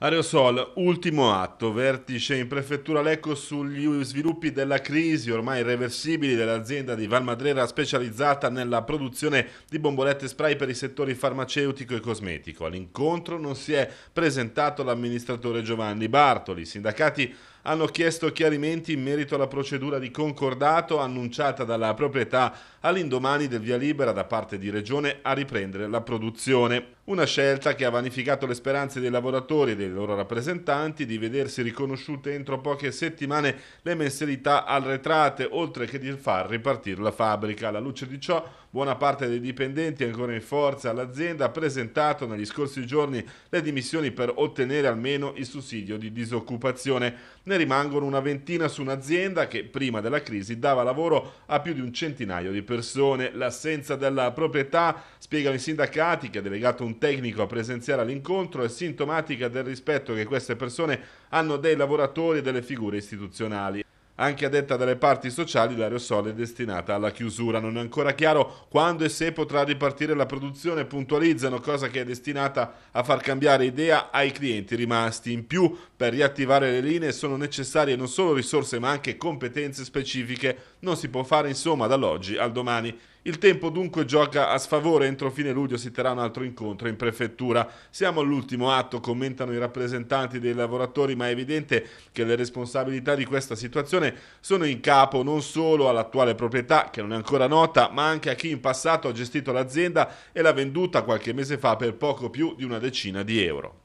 Aerosol, ultimo atto, vertice in prefettura Lecco sugli sviluppi della crisi ormai irreversibili dell'azienda di Valmadrera specializzata nella produzione di bombolette spray per i settori farmaceutico e cosmetico. All'incontro non si è presentato l'amministratore Giovanni Bartoli. sindacati hanno chiesto chiarimenti in merito alla procedura di concordato annunciata dalla proprietà all'indomani del via libera da parte di Regione a riprendere la produzione. Una scelta che ha vanificato le speranze dei lavoratori e dei loro rappresentanti di vedersi riconosciute entro poche settimane le mensilità arretrate, oltre che di far ripartire la fabbrica. Alla luce di ciò, Buona parte dei dipendenti ancora in forza. all'azienda, ha presentato negli scorsi giorni le dimissioni per ottenere almeno il sussidio di disoccupazione. Ne rimangono una ventina su un'azienda che prima della crisi dava lavoro a più di un centinaio di persone. L'assenza della proprietà, spiegano i sindacati, che ha delegato un tecnico a presenziare all'incontro, è sintomatica del rispetto che queste persone hanno dei lavoratori e delle figure istituzionali. Anche a detta delle parti sociali l'aerosol è destinata alla chiusura. Non è ancora chiaro quando e se potrà ripartire la produzione, puntualizzano, cosa che è destinata a far cambiare idea ai clienti rimasti. In più, per riattivare le linee sono necessarie non solo risorse ma anche competenze specifiche. Non si può fare insomma dall'oggi al domani. Il tempo dunque gioca a sfavore, entro fine luglio si terrà un altro incontro in prefettura. Siamo all'ultimo atto, commentano i rappresentanti dei lavoratori, ma è evidente che le responsabilità di questa situazione sono in capo non solo all'attuale proprietà, che non è ancora nota, ma anche a chi in passato ha gestito l'azienda e l'ha venduta qualche mese fa per poco più di una decina di euro.